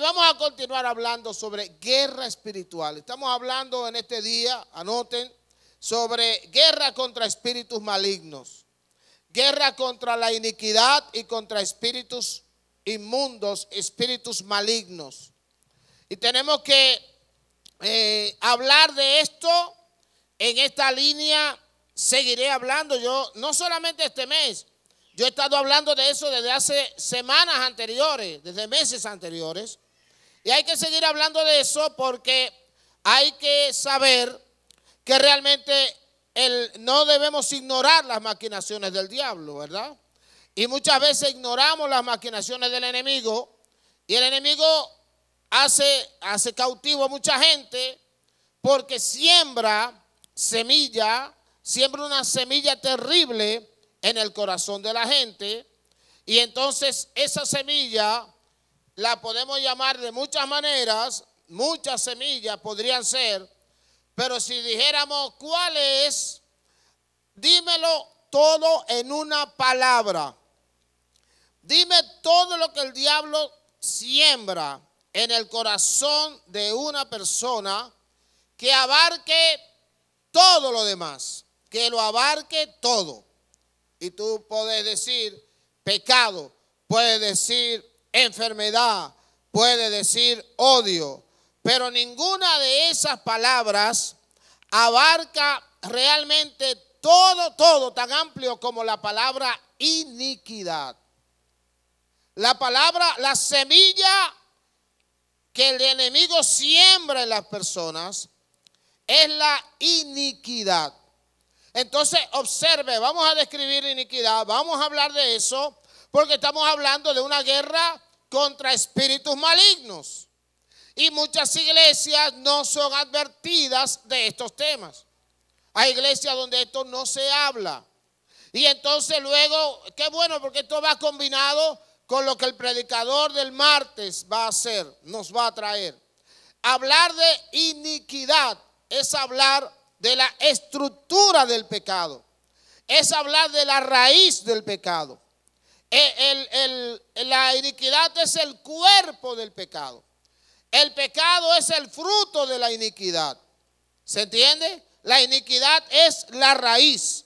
vamos a continuar hablando sobre guerra espiritual. Estamos hablando en este día, anoten, sobre guerra contra espíritus malignos, guerra contra la iniquidad y contra espíritus inmundos, espíritus malignos. Y tenemos que eh, hablar de esto en esta línea. Seguiré hablando yo, no solamente este mes, yo he estado hablando de eso desde hace semanas anteriores, desde meses anteriores. Y hay que seguir hablando de eso porque hay que saber que realmente el, no debemos ignorar las maquinaciones del diablo, ¿verdad? Y muchas veces ignoramos las maquinaciones del enemigo y el enemigo hace, hace cautivo a mucha gente porque siembra semilla, siembra una semilla terrible en el corazón de la gente y entonces esa semilla la podemos llamar de muchas maneras, muchas semillas podrían ser, pero si dijéramos cuál es, dímelo todo en una palabra. Dime todo lo que el diablo siembra en el corazón de una persona que abarque todo lo demás, que lo abarque todo. Y tú puedes decir pecado, puedes decir enfermedad, puede decir odio, pero ninguna de esas palabras abarca realmente todo, todo tan amplio como la palabra iniquidad. La palabra, la semilla que el enemigo siembra en las personas es la iniquidad. Entonces, observe, vamos a describir iniquidad, vamos a hablar de eso, porque estamos hablando de una guerra contra espíritus malignos. Y muchas iglesias no son advertidas de estos temas. Hay iglesias donde esto no se habla. Y entonces luego, qué bueno, porque esto va combinado con lo que el predicador del martes va a hacer, nos va a traer. Hablar de iniquidad es hablar de la estructura del pecado, es hablar de la raíz del pecado la iniquidad es el cuerpo del pecado. El pecado es el fruto de la iniquidad. ¿Se entiende? La iniquidad es la raíz.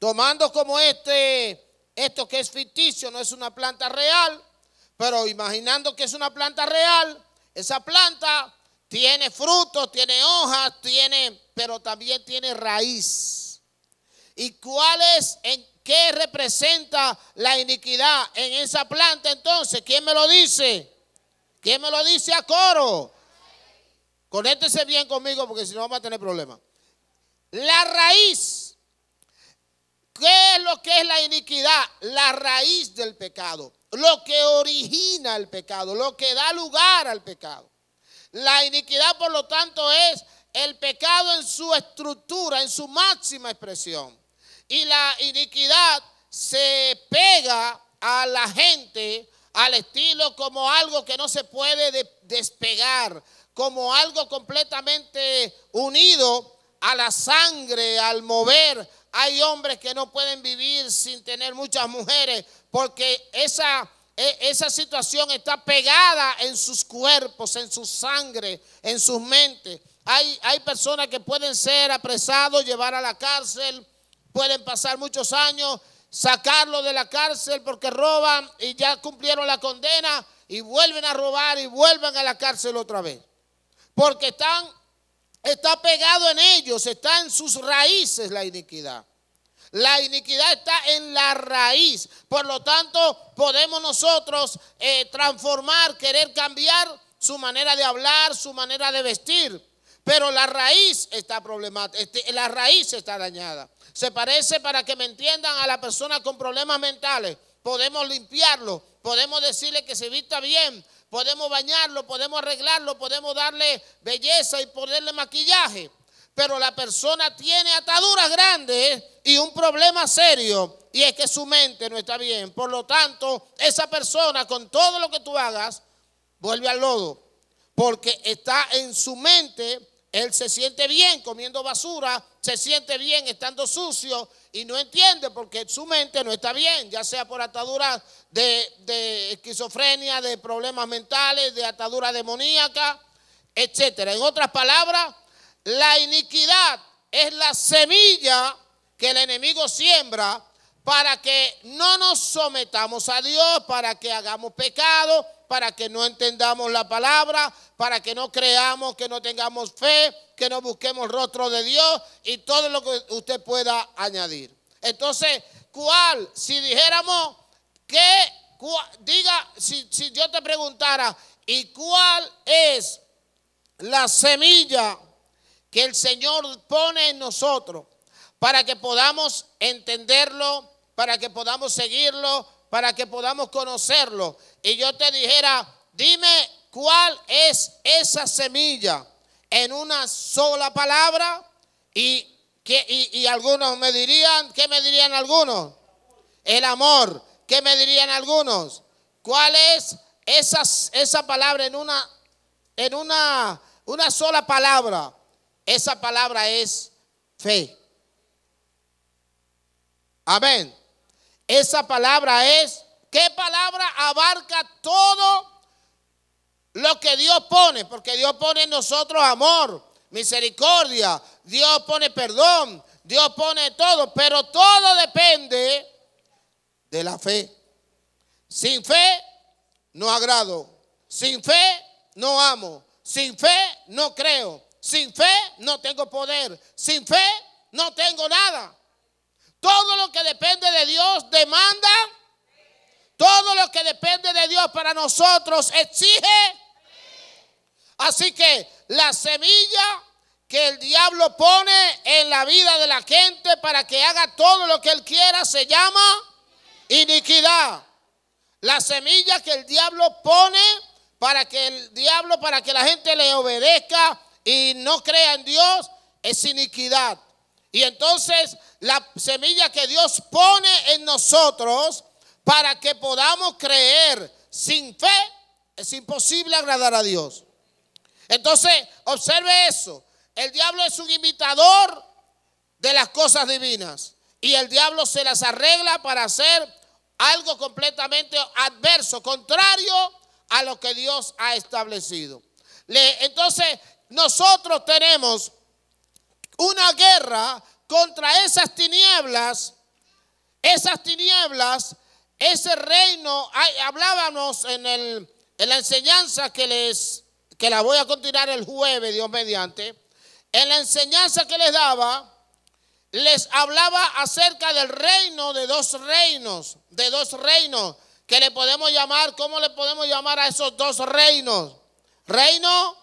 Tomando como este, esto que es ficticio, no es una planta real, pero imaginando que es una planta real, esa planta tiene frutos, tiene hojas, tiene, pero también tiene raíz. ¿Y cuál es en ¿Qué representa la iniquidad en esa planta entonces? ¿Quién me lo dice? ¿Quién me lo dice a coro? Conéctese bien conmigo porque si no vamos a tener problemas. La raíz. ¿Qué es lo que es la iniquidad? La raíz del pecado. Lo que origina el pecado. Lo que da lugar al pecado. La iniquidad, por lo tanto, es el pecado en su estructura, en su máxima expresión y la iniquidad se pega a la gente al estilo como algo que no se puede despegar, como algo completamente unido a la sangre, al mover. Hay hombres que no pueden vivir sin tener muchas mujeres porque esa, e, esa situación está pegada en sus cuerpos, en su sangre, en sus mentes. Hay, hay personas que pueden ser apresados, llevar a la cárcel, pueden pasar muchos años, sacarlo de la cárcel porque roban y ya cumplieron la condena y vuelven a robar y vuelven a la cárcel otra vez. Porque está pegado en ellos, está en sus raíces la iniquidad. La iniquidad está en la raíz. Por lo tanto, podemos nosotros eh, transformar, querer cambiar su manera de hablar, su manera de vestir. Pero la raíz está problemática, este, la raíz está dañada. Se parece, para que me entiendan, a la persona con problemas mentales. Podemos limpiarlo, podemos decirle que se vista bien, podemos bañarlo, podemos arreglarlo, podemos darle belleza y ponerle maquillaje. Pero la persona tiene ataduras grandes y un problema serio y es que su mente no está bien. Por lo tanto, esa persona con todo lo que tú hagas vuelve al lodo porque está en su mente, él se siente bien comiendo basura se siente bien estando sucio y no entiende porque su mente no está bien, ya sea por atadura de, esquizofrenia, de problemas mentales, de atadura demoníaca, etc. En otras palabras, la iniquidad es la semilla que el enemigo siembra para que no nos sometamos a Dios, para que hagamos pecado, para que no entendamos la palabra, para que no creamos, que no tengamos fe, que no busquemos rostro de Dios y todo lo que usted pueda añadir. Entonces, ¿cuál? Si dijéramos que, diga, si, si yo te preguntara, ¿y cuál es la semilla que el Señor pone en nosotros para que podamos entenderlo? para que podamos seguirlo, para que podamos conocerlo. Y yo te dijera, dime cuál es esa semilla en una sola palabra y, que, algunos me dirían, ¿qué me dirían algunos? El amor, ¿qué me dirían algunos? ¿Cuál es esa, esa palabra en una, en una, una sola palabra? Esa palabra es fe. Amén. Esa palabra es, ¿qué palabra abarca todo lo que Dios pone? Porque Dios pone en nosotros amor, misericordia, Dios pone perdón, Dios pone todo, pero todo depende de la fe. Sin fe no agrado, sin fe no amo, sin fe no creo, sin fe no tengo poder, sin fe no tengo nada. Todo lo que depende de Dios demanda. Todo lo que depende de Dios para nosotros exige. Así que la semilla que el diablo pone en la vida de la gente para que haga todo lo que él quiera se llama iniquidad. La semilla que el diablo pone para que el diablo, para que la gente le obedezca y no crea en Dios, es iniquidad. Y entonces la semilla que Dios pone en nosotros para que podamos creer sin fe, es imposible agradar a Dios. Entonces, observe eso. El diablo es un imitador de las cosas divinas. Y el diablo se las arregla para hacer algo completamente adverso, contrario a lo que Dios ha establecido. entonces, nosotros tenemos una guerra contra esas tinieblas, esas tinieblas, ese reino. hablábamos en, el, en la enseñanza que les, que la voy a continuar el jueves, Dios mediante. En la enseñanza que les daba, les hablaba acerca del reino de dos reinos, de dos reinos que le podemos llamar, ¿cómo le podemos llamar a esos dos reinos? Reino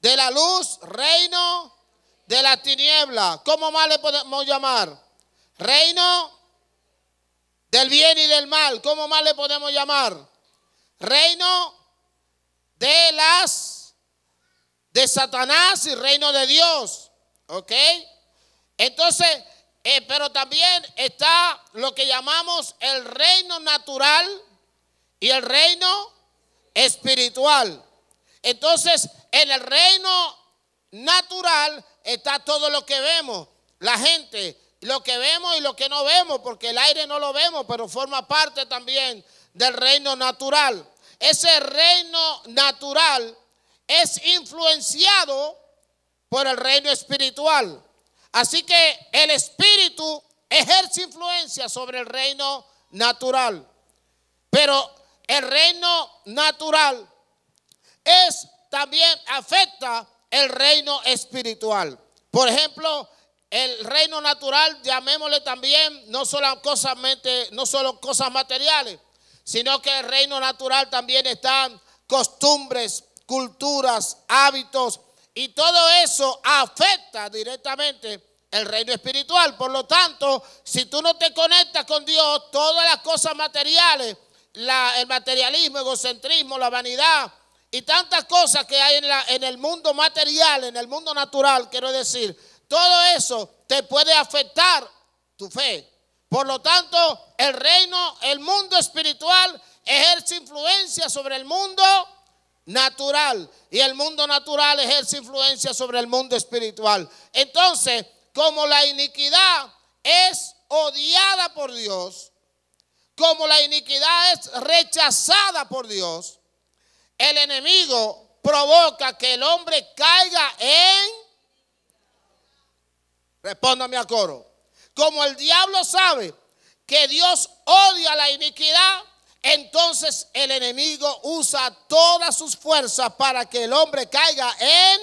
de la luz, reino de la tiniebla. ¿Cómo más le podemos llamar? Reino del bien y del mal. ¿Cómo más le podemos llamar? Reino de las de Satanás y reino de Dios. ¿Ok? Entonces, eh, pero también está lo que llamamos el reino natural y el reino espiritual. Entonces, en el reino natural está todo lo que vemos, la gente, lo que vemos y lo que no vemos, porque el aire no lo vemos, pero forma parte también del reino natural. Ese reino natural es influenciado por el reino espiritual. Así que el espíritu ejerce influencia sobre el reino natural. Pero el reino natural es también afecta el reino espiritual. Por ejemplo, el reino natural, llamémosle también, no solo cosas, no solo cosas materiales, sino que el reino natural también están costumbres, culturas, hábitos, y todo eso afecta directamente el reino espiritual. Por lo tanto, si tú no te conectas con Dios, todas las cosas materiales, el materialismo, el egocentrismo, la vanidad, y tantas cosas que hay en, en el mundo material, en el mundo natural, quiero decir, todo eso te puede afectar tu fe. Por lo tanto, el reino, el mundo espiritual ejerce influencia sobre el mundo natural y el mundo natural ejerce influencia sobre el mundo espiritual. Entonces, como la iniquidad es odiada por Dios, como la iniquidad es rechazada por Dios, el enemigo provoca que el hombre caiga en... Respóndame a coro. Como el diablo sabe que Dios odia la iniquidad, entonces el enemigo usa todas sus fuerzas para que el hombre caiga en...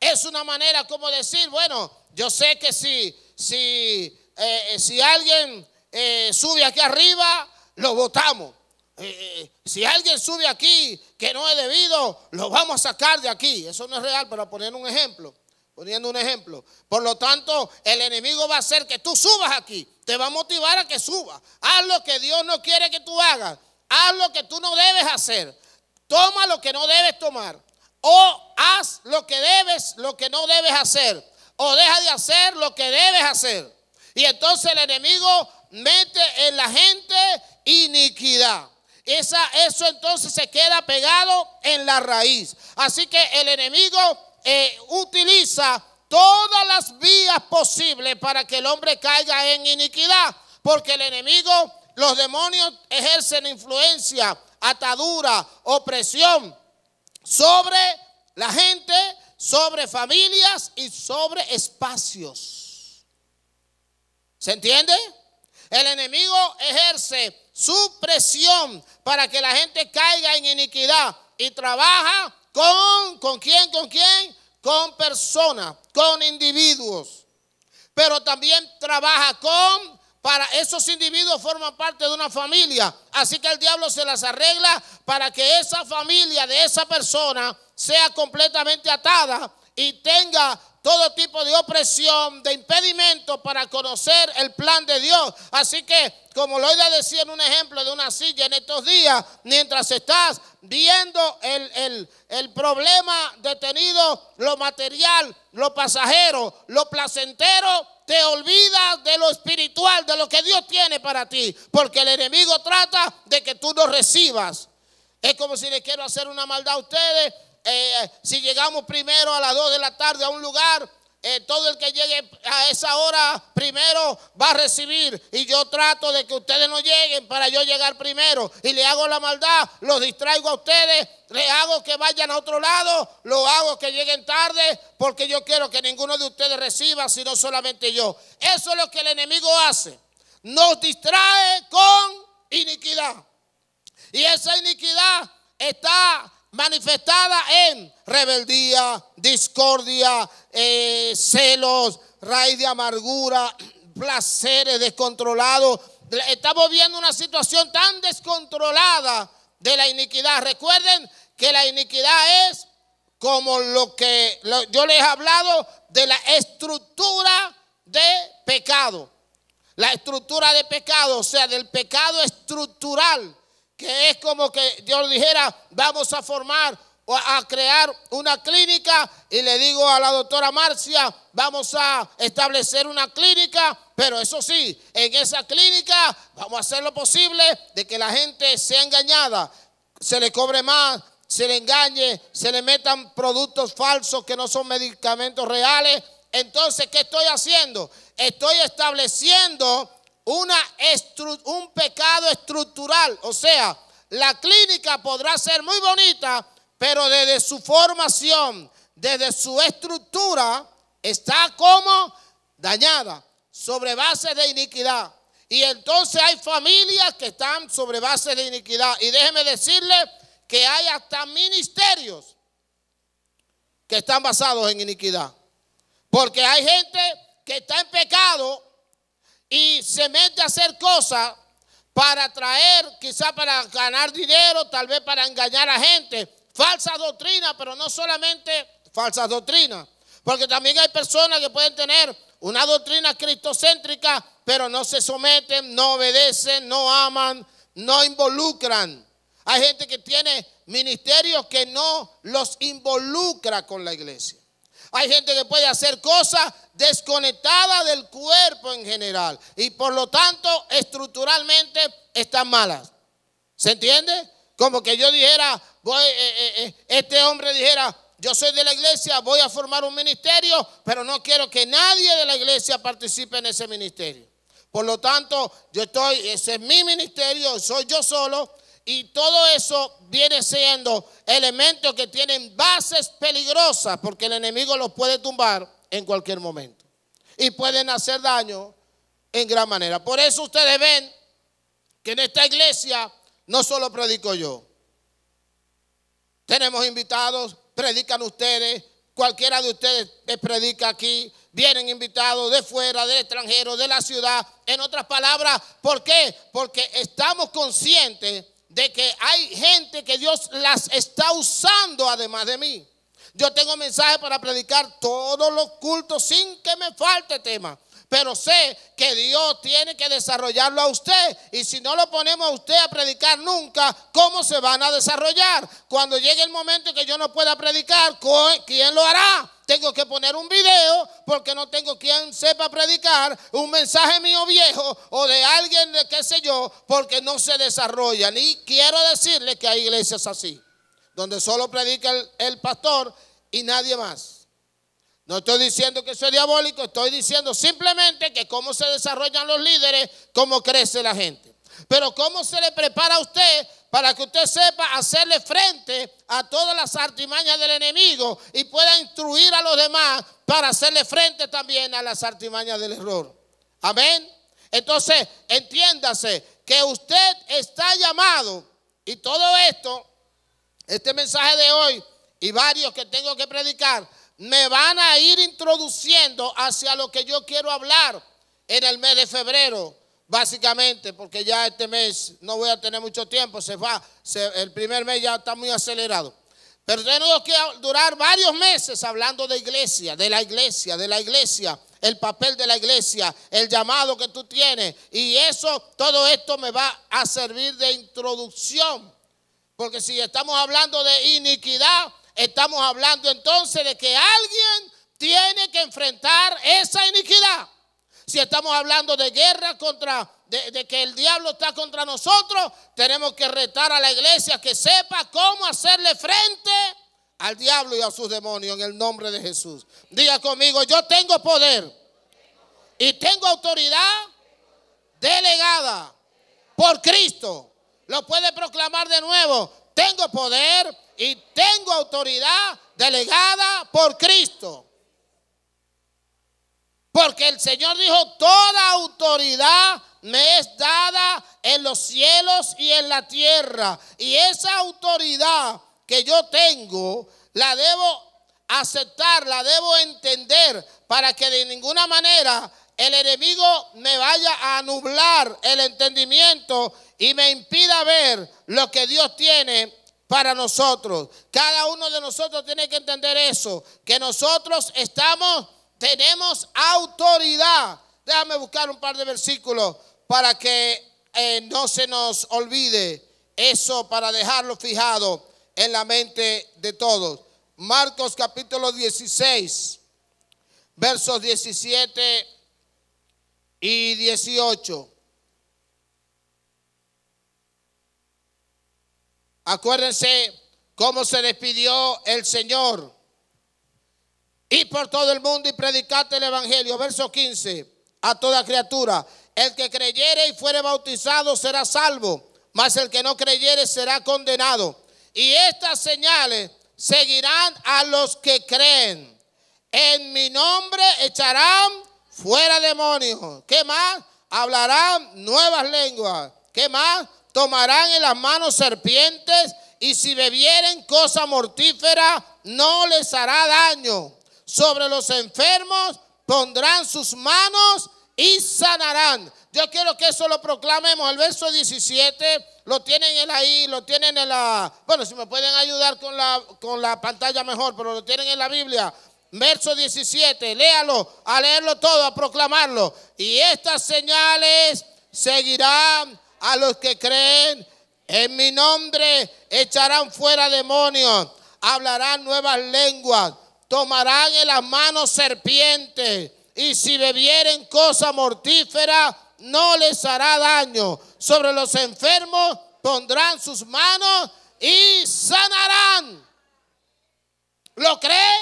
Es una manera como decir, bueno, yo sé que si, si, eh, eh, si alguien eh, sube aquí arriba, lo votamos. Eh, eh, si alguien sube aquí que no es debido, lo vamos a sacar de aquí. Eso no es real, Pero poniendo un ejemplo. Poniendo un ejemplo. Por lo tanto, el enemigo va a hacer que tú subas aquí. Te va a motivar a que subas. Haz lo que Dios no quiere que tú hagas. Haz lo que tú no debes hacer. Toma lo que no debes tomar. O haz lo que debes, lo que no debes hacer. O deja de hacer lo que debes hacer. Y entonces el enemigo mete en la gente iniquidad eso entonces se queda pegado en la raíz. Así que el enemigo eh, utiliza todas las vías posibles para que el hombre caiga en iniquidad, porque el enemigo, los demonios ejercen influencia, atadura, opresión sobre la gente, sobre familias y sobre espacios. ¿Se entiende? El enemigo ejerce su presión para que la gente caiga en iniquidad y trabaja con, ¿con quién? ¿Con quién? Con personas, con individuos. Pero también trabaja con, para esos individuos forman parte de una familia. Así que el diablo se las arregla para que esa familia de esa persona sea completamente atada y tenga todo tipo de opresión, de impedimento para conocer el plan de Dios. Así que, como lo iba a decir en un ejemplo de una silla en estos días, mientras estás viendo el, el, el problema detenido, lo material, lo pasajero, lo placentero, te olvidas de lo espiritual, de lo que Dios tiene para ti, porque el enemigo trata de que tú no recibas. Es como si le quiero hacer una maldad a ustedes eh, si llegamos primero a las 2 de la tarde a un lugar, eh, todo el que llegue a esa hora primero va a recibir. Y yo trato de que ustedes no lleguen para yo llegar primero. Y le hago la maldad, los distraigo a ustedes, le hago que vayan a otro lado, lo hago que lleguen tarde, porque yo quiero que ninguno de ustedes reciba, sino solamente yo. Eso es lo que el enemigo hace. Nos distrae con iniquidad. Y esa iniquidad está manifestada en rebeldía, discordia, eh, celos, raíz de amargura, placeres descontrolados. Estamos viendo una situación tan descontrolada de la iniquidad. Recuerden que la iniquidad es como lo que yo les he hablado de la estructura de pecado. La estructura de pecado, o sea, del pecado estructural que es como que Dios dijera, vamos a formar o a crear una clínica y le digo a la doctora Marcia, vamos a establecer una clínica, pero eso sí, en esa clínica vamos a hacer lo posible de que la gente sea engañada, se le cobre más, se le engañe, se le metan productos falsos que no son medicamentos reales. Entonces, ¿qué estoy haciendo? Estoy estableciendo un pecado estructural. O sea, la clínica podrá ser muy bonita, pero desde su formación, desde su estructura, está como dañada, sobre base de iniquidad. Y entonces hay familias que están sobre base de iniquidad. Y déjeme decirle que hay hasta ministerios que están basados en iniquidad. Porque hay gente que está en pecado y se mete a hacer cosas para traer, quizá para ganar dinero, tal vez para engañar a gente. Falsa doctrina, pero no solamente falsa doctrina porque también hay personas que pueden tener una doctrina cristocéntrica, pero no se someten, no obedecen, no aman, no involucran. Hay gente que tiene ministerios que no los involucra con la iglesia. Hay gente que puede hacer cosas desconectadas del cuerpo en general y por lo tanto estructuralmente están malas. ¿Se entiende? Como que yo dijera, voy, eh, eh, eh, este hombre dijera, yo soy de la iglesia, voy a formar un ministerio, pero no quiero que nadie de la iglesia participe en ese ministerio. Por lo tanto, yo estoy, ese es mi ministerio, soy yo solo, y todo eso viene siendo elementos que tienen bases peligrosas porque el enemigo los puede tumbar en cualquier momento. Y pueden hacer daño en gran manera. Por eso ustedes ven que en esta iglesia no solo predico yo. Tenemos invitados, predican ustedes, cualquiera de ustedes predica aquí, vienen invitados de fuera, de extranjero, de la ciudad. En otras palabras, ¿por qué? Porque estamos conscientes de que hay gente que Dios las está usando además de mí. Yo tengo mensaje para predicar todos los cultos sin que me falte tema. Pero sé que Dios tiene que desarrollarlo a usted. Y si no lo ponemos a usted a predicar nunca, ¿cómo se van a desarrollar? Cuando llegue el momento que yo no pueda predicar, ¿quién lo hará? Tengo que poner un video porque no tengo quien sepa predicar un mensaje mío viejo o de alguien de qué sé yo, porque no se desarrolla Y quiero decirle que hay iglesias así, donde solo predica el pastor y nadie más. No estoy diciendo que soy diabólico, estoy diciendo simplemente que cómo se desarrollan los líderes, cómo crece la gente. Pero cómo se le prepara a usted para que usted sepa hacerle frente a todas las artimañas del enemigo y pueda instruir a los demás para hacerle frente también a las artimañas del error. Amén. Entonces, entiéndase que usted está llamado y todo esto, este mensaje de hoy y varios que tengo que predicar, me van a ir introduciendo hacia lo que yo quiero hablar en el mes de febrero, básicamente, porque ya este mes no voy a tener mucho tiempo, se va, el primer mes ya está muy acelerado. Pero tengo que durar varios meses hablando de iglesia, de la iglesia, de la iglesia, el papel de la iglesia, el llamado que tú tienes. Y eso, todo esto me va a servir de introducción. Porque si estamos hablando de iniquidad, Estamos hablando entonces de que alguien tiene que enfrentar esa iniquidad. Si estamos hablando de guerra contra, de, que el diablo está contra nosotros, tenemos que retar a la iglesia que sepa cómo hacerle frente al diablo y a sus demonios en el nombre de Jesús. Diga conmigo, yo tengo poder y tengo autoridad delegada por Cristo. Lo puede proclamar de nuevo. Tengo poder y tengo autoridad delegada por Cristo. Porque el Señor dijo, toda autoridad me es dada en los cielos y en la tierra. Y esa autoridad que yo tengo, la debo aceptar, la debo entender para que de ninguna manera el enemigo me vaya a nublar el entendimiento y me impida ver lo que Dios tiene para nosotros. Cada uno de nosotros tiene que entender eso, que nosotros estamos, tenemos autoridad. Déjame buscar un par de versículos para que eh, no se nos olvide eso, para dejarlo fijado en la mente de todos. Marcos capítulo 16, versos 17 y 18. Acuérdense cómo se despidió el Señor. Y por todo el mundo y predicate el Evangelio. Verso 15. A toda criatura. El que creyere y fuere bautizado será salvo. Mas el que no creyere será condenado. Y estas señales seguirán a los que creen. En mi nombre echarán fuera demonios. ¿Qué más? Hablarán nuevas lenguas. ¿Qué más? tomarán en las manos serpientes y si bebieren cosa mortífera no les hará daño. Sobre los enfermos pondrán sus manos y sanarán. Yo quiero que eso lo proclamemos. El verso 17 lo tienen ahí, lo tienen en la... Bueno, si me pueden ayudar con la, con la pantalla mejor, pero lo tienen en la Biblia. Verso 17, léalo, a leerlo todo, a proclamarlo. Y estas señales seguirán a los que creen en mi nombre echarán fuera demonios, hablarán nuevas lenguas, tomarán en las manos serpientes y si bebieren cosa mortífera no les hará daño. Sobre los enfermos pondrán sus manos y sanarán. ¿Lo cree?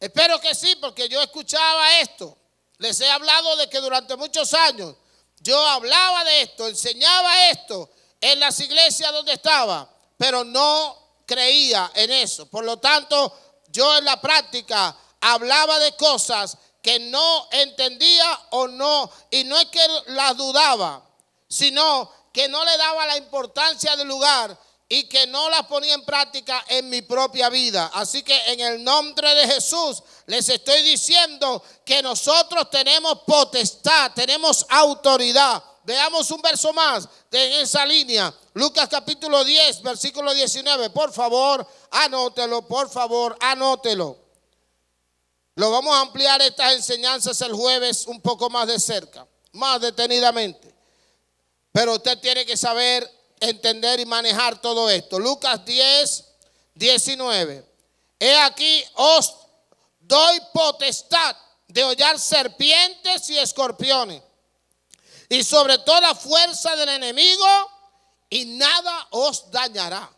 Espero que sí, porque yo escuchaba esto. Les he hablado de que durante muchos años yo hablaba de esto, enseñaba esto en las iglesias donde estaba, pero no creía en eso. Por lo tanto, yo en la práctica hablaba de cosas que no entendía o no, y no es que las dudaba, sino que no le daba la importancia del lugar y que no las ponía en práctica en mi propia vida. Así que en el nombre de Jesús les estoy diciendo que nosotros tenemos potestad, tenemos autoridad. Veamos un verso más de esa línea. Lucas capítulo 10, versículo 19. Por favor, anótelo, por favor, anótelo. Lo vamos a ampliar estas enseñanzas el jueves un poco más de cerca, más detenidamente. Pero usted tiene que saber entender y manejar todo esto. Lucas 10, 19. He aquí, os doy potestad de hollar serpientes y escorpiones y sobre toda fuerza del enemigo y nada os dañará.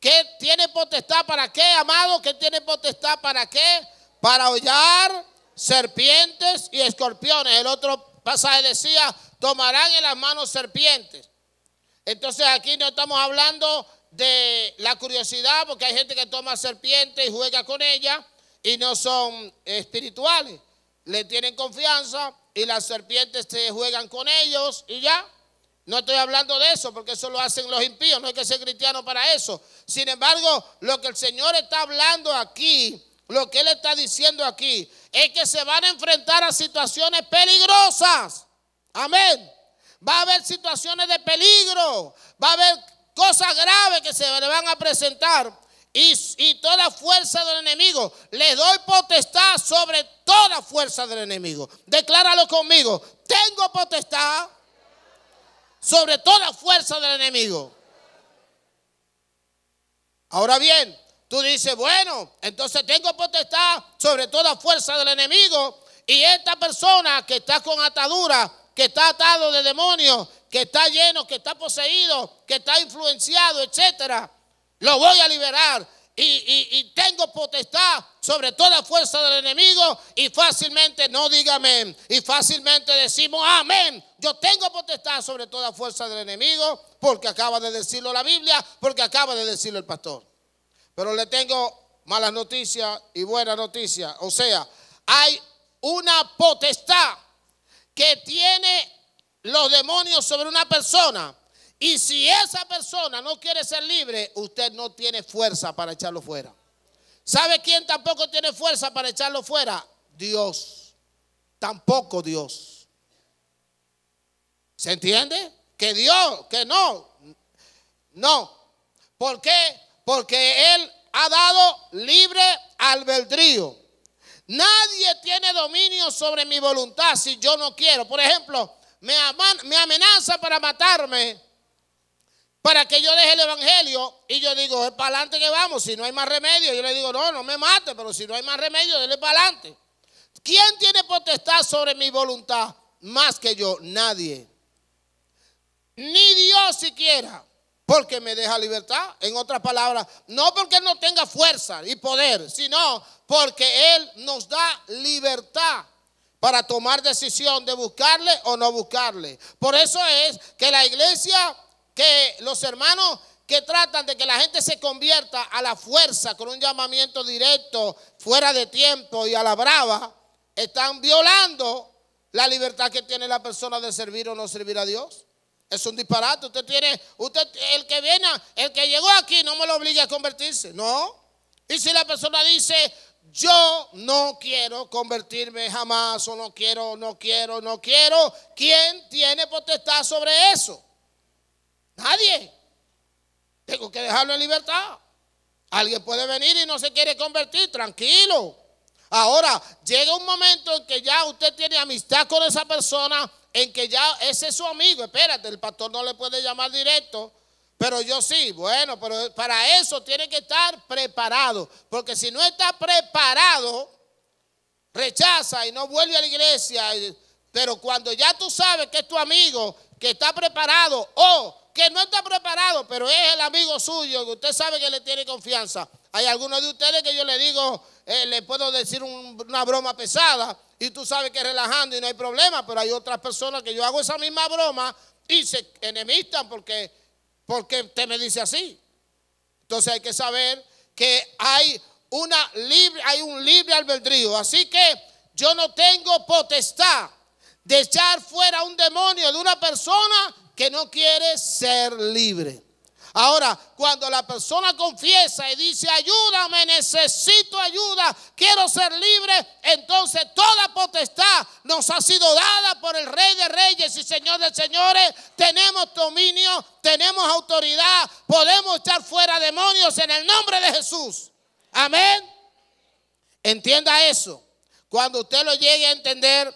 ¿Qué tiene potestad para qué, amado? ¿Qué tiene potestad para qué? Para hollar serpientes y escorpiones. El otro pasaje decía, tomarán en las manos serpientes entonces aquí no estamos hablando de la curiosidad, porque hay gente que toma serpiente y juega con ella y no son espirituales. Le tienen confianza y las serpientes se juegan con ellos y ya. No estoy hablando de eso, porque eso lo hacen los impíos, no hay que ser cristiano para eso. Sin embargo, lo que el Señor está hablando aquí, lo que Él está diciendo aquí, es que se van a enfrentar a situaciones peligrosas. Amén va a haber situaciones de peligro, va a haber cosas graves que se le van a presentar. Y, y, toda fuerza del enemigo. Le doy potestad sobre toda fuerza del enemigo. Decláralo conmigo. Tengo potestad sobre toda fuerza del enemigo. Ahora bien, tú dices, bueno, entonces tengo potestad sobre toda fuerza del enemigo. Y esta persona que está con atadura que está atado de demonios, que está lleno, que está poseído, que está influenciado, etcétera, lo voy a liberar. Y, y, tengo potestad sobre toda fuerza del enemigo y fácilmente no diga amén y fácilmente decimos amén. Yo tengo potestad sobre toda fuerza del enemigo porque acaba de decirlo la Biblia, porque acaba de decirlo el pastor. Pero le tengo malas noticias y buenas noticias. O sea, hay una potestad que tiene los demonios sobre una persona y si esa persona no quiere ser libre, usted no tiene fuerza para echarlo fuera. ¿Sabe quién tampoco tiene fuerza para echarlo fuera? Dios. Tampoco Dios. ¿Se entiende? Que Dios, que no. No. ¿Por qué? Porque Él ha dado libre albedrío. Nadie tiene dominio sobre mi voluntad si yo no quiero. Por ejemplo, me, me amenaza para matarme, para que yo deje el evangelio. Y yo digo, es para adelante que vamos, si no hay más remedio. Yo le digo, no, no me mate, pero si no hay más remedio, dele para adelante. ¿Quién tiene potestad sobre mi voluntad? Más que yo, nadie. Ni Dios siquiera porque me deja libertad. En otras palabras, no porque no tenga fuerza y poder, sino porque Él nos da libertad para tomar decisión de buscarle o no buscarle. Por eso es que la iglesia, que los hermanos que tratan de que la gente se convierta a la fuerza con un llamamiento directo, fuera de tiempo y a la brava, están violando la libertad que tiene la persona de servir o no servir a Dios. Es un disparate. Usted tiene, usted, el que viene, el que llegó aquí, no me lo obliga a convertirse. No. Y si la persona dice, yo no quiero convertirme jamás, o no quiero, no quiero, no quiero, ¿quién tiene potestad sobre eso? Nadie. Tengo que dejarlo en libertad. Alguien puede venir y no se quiere convertir, tranquilo. Ahora, llega un momento en que ya usted tiene amistad con esa persona, en que ya ese es su amigo, espérate, el pastor no le puede llamar directo, pero yo sí, bueno, pero para eso tiene que estar preparado, porque si no está preparado, rechaza y no vuelve a la iglesia, pero cuando ya tú sabes que es tu amigo, que está preparado o que no está preparado, pero es el amigo suyo, que usted sabe que le tiene confianza, hay algunos de ustedes que yo le digo, eh, le puedo decir una broma pesada y tú sabes que relajando y no hay problema, pero hay otras personas que yo hago esa misma broma y se enemistan porque, porque usted me dice así. Entonces hay que saber que hay, una libre, hay un libre albedrío. Así que yo no tengo potestad de echar fuera un demonio de una persona que no quiere ser libre. Ahora, cuando la persona confiesa y dice, ayúdame, necesito ayuda, quiero ser libre, entonces toda potestad nos ha sido dada por el Rey de Reyes y Señor de Señores. Tenemos dominio, tenemos autoridad, podemos echar fuera demonios en el nombre de Jesús. Amén. Entienda eso. Cuando usted lo llegue a entender,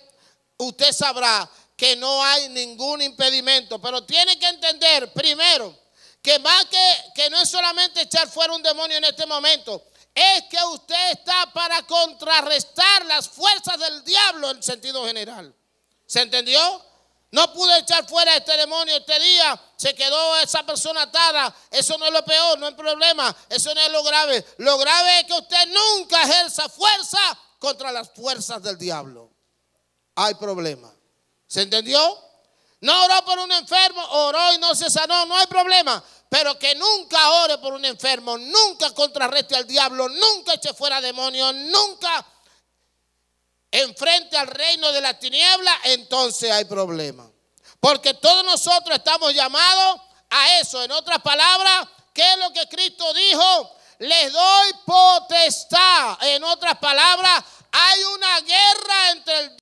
usted sabrá que no hay ningún impedimento. Pero tiene que entender primero que más que, que no es solamente echar fuera un demonio en este momento, es que usted está para contrarrestar las fuerzas del diablo en sentido general. ¿Se entendió? No pude echar fuera este demonio este día. Se quedó esa persona atada. Eso no es lo peor, no hay problema. Eso no es lo grave. Lo grave es que usted nunca ejerza fuerza contra las fuerzas del diablo. Hay problema. ¿Se entendió? No oró por un enfermo, oró y no se sanó, no hay problema. Pero que nunca ore por un enfermo, nunca contrarreste al diablo, nunca eche fuera demonio, nunca enfrente al reino de la tiniebla, entonces hay problema. Porque todos nosotros estamos llamados a eso. En otras palabras, ¿qué es lo que Cristo dijo? Les doy potestad. En otras palabras, hay una guerra entre el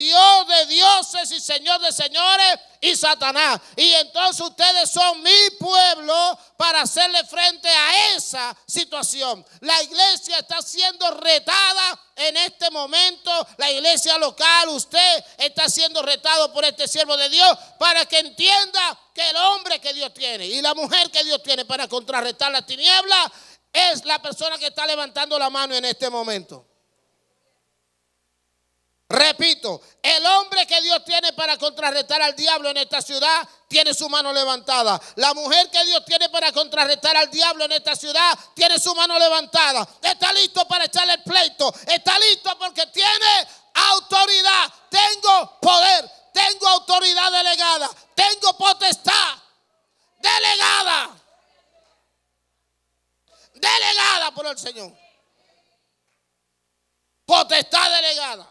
Dios de dioses y Señor de señores y Satanás. Y entonces ustedes son mi pueblo para hacerle frente a esa situación. La iglesia está siendo retada en este momento. La iglesia local, usted está siendo retado por este siervo de Dios para que entienda que el hombre que Dios tiene y la mujer que Dios tiene para contrarrestar la tinieblas es la persona que está levantando la mano en este momento. Repito, el hombre que Dios tiene para contrarrestar al diablo en esta ciudad tiene su mano levantada. La mujer que Dios tiene para contrarrestar al diablo en esta ciudad tiene su mano levantada. Está listo para echarle el pleito. Está listo porque tiene autoridad. Tengo poder. Tengo autoridad delegada. Tengo potestad delegada. Delegada por el Señor. Potestad delegada.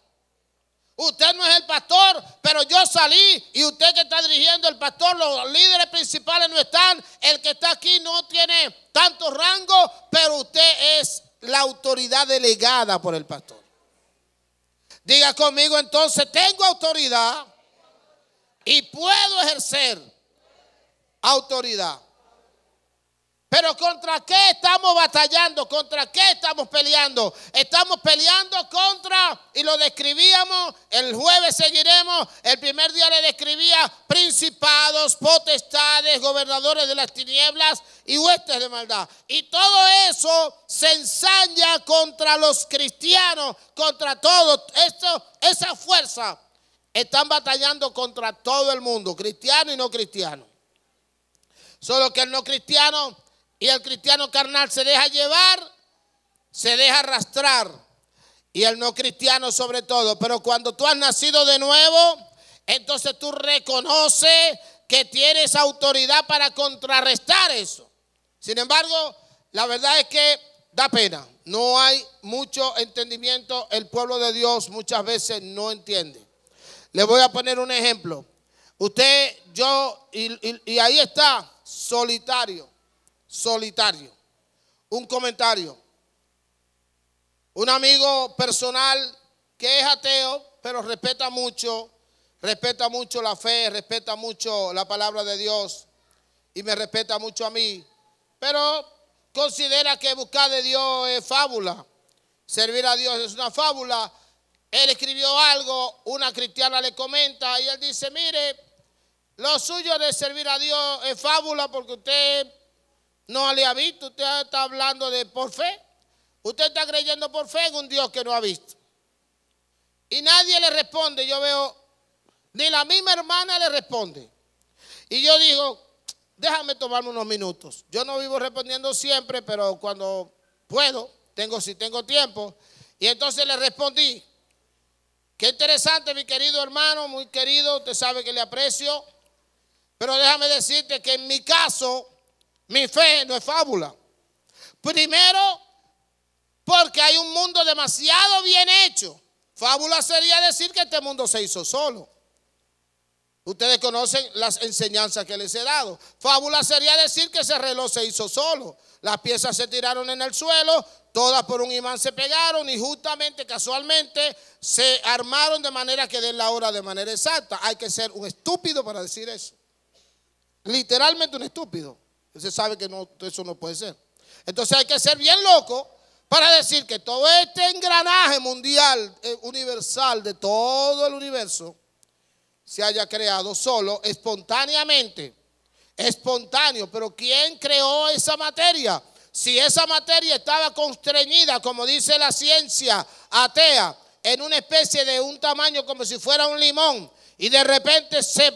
Usted no es el pastor, pero yo salí y usted que está dirigiendo el pastor, los líderes principales no están, el que está aquí no tiene tanto rango, pero usted es la autoridad delegada por el pastor. Diga conmigo entonces, tengo autoridad y puedo ejercer autoridad. Pero ¿contra qué estamos batallando? ¿Contra qué estamos peleando? Estamos peleando contra, y lo describíamos, el jueves seguiremos, el primer día le describía principados, potestades, gobernadores de las tinieblas y huestes de maldad. Y todo eso se ensaña contra los cristianos, contra todo. esa fuerza están batallando contra todo el mundo, cristiano y no cristiano. Solo que el no cristiano y el cristiano carnal se deja llevar, se deja arrastrar. Y el no cristiano sobre todo. Pero cuando tú has nacido de nuevo, entonces tú reconoces que tienes autoridad para contrarrestar eso. Sin embargo, la verdad es que da pena. No hay mucho entendimiento. El pueblo de Dios muchas veces no entiende. Le voy a poner un ejemplo. Usted, yo, y, ahí está, solitario solitario. Un comentario. Un amigo personal que es ateo, pero respeta mucho, respeta mucho la fe, respeta mucho la palabra de Dios y me respeta mucho a mí, pero considera que buscar de Dios es fábula. Servir a Dios es una fábula. Él escribió algo, una cristiana le comenta y él dice, mire, lo suyo de servir a Dios es fábula porque usted no le ha visto. Usted está hablando de por fe. Usted está creyendo por fe en un Dios que no ha visto. Y nadie le responde. Yo veo, ni la misma hermana le responde. Y yo digo, déjame tomarme unos minutos. Yo no vivo respondiendo siempre, pero cuando puedo, tengo si tengo tiempo. Y entonces le respondí, qué interesante mi querido hermano, muy querido, usted sabe que le aprecio, pero déjame decirte que en mi caso mi fe no es fábula. Primero, porque hay un mundo demasiado bien hecho. Fábula sería decir que este mundo se hizo solo. Ustedes conocen las enseñanzas que les he dado. Fábula sería decir que ese reloj se hizo solo. Las piezas se tiraron en el suelo, todas por un imán se pegaron y justamente, casualmente, se armaron de manera que den la hora de manera exacta. Hay que ser un estúpido para decir eso. Literalmente un estúpido. Se sabe que no, eso no puede ser. Entonces hay que ser bien loco para decir que todo este engranaje mundial, eh, universal, de todo el universo, se haya creado solo, espontáneamente. Espontáneo. Pero ¿quién creó esa materia? Si esa materia estaba constreñida, como dice la ciencia atea, en una especie de un tamaño como si fuera un limón, y de repente se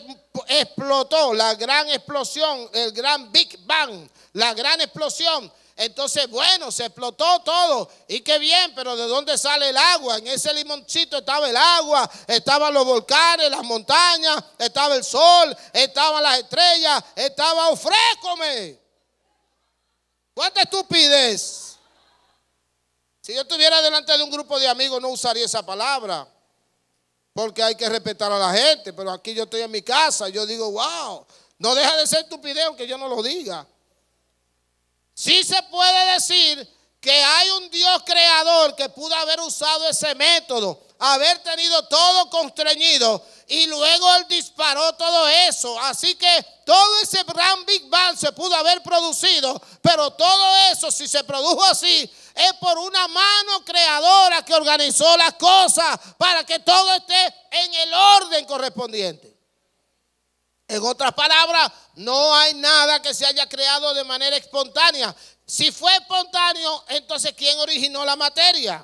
explotó la gran explosión, el gran Big Bang, la gran explosión. Entonces, bueno, se explotó todo. Y qué bien, pero ¿de dónde sale el agua? En ese limoncito estaba el agua, estaban los volcanes, las montañas, estaba el sol, estaban las estrellas, estaba ofrécome. Oh, ¿Cuánta estupidez? Si yo estuviera delante de un grupo de amigos, no usaría esa palabra porque hay que respetar a la gente, pero aquí yo estoy en mi casa, yo digo, wow, no deja de ser estupidez que yo no lo diga. Sí se puede decir que hay un Dios creador que pudo haber usado ese método, haber tenido todo constreñido y luego él disparó todo eso. Así que todo ese gran Big Bang se pudo haber producido, pero todo eso si se produjo así es por una mano creadora que organizó las cosas para que todo esté en el orden correspondiente. En otras palabras, no hay nada que se haya creado de manera espontánea. Si fue espontáneo, entonces ¿quién originó la materia?